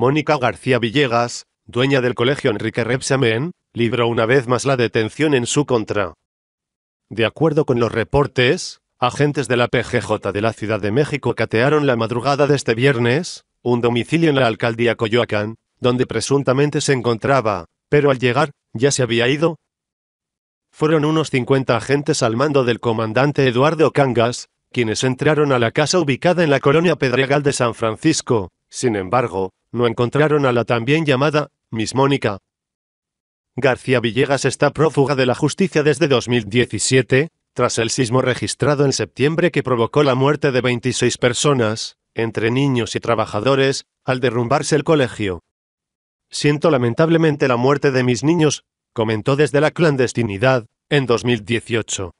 Mónica García Villegas, dueña del colegio Enrique Repsamen, libró una vez más la detención en su contra. De acuerdo con los reportes, agentes de la PGJ de la Ciudad de México catearon la madrugada de este viernes, un domicilio en la alcaldía Coyoacán, donde presuntamente se encontraba, pero al llegar, ya se había ido. Fueron unos 50 agentes al mando del comandante Eduardo Cangas, quienes entraron a la casa ubicada en la colonia Pedregal de San Francisco. Sin embargo, no encontraron a la también llamada Miss Mónica. García Villegas está prófuga de la justicia desde 2017, tras el sismo registrado en septiembre que provocó la muerte de 26 personas, entre niños y trabajadores, al derrumbarse el colegio. Siento lamentablemente la muerte de mis niños, comentó desde la clandestinidad, en 2018.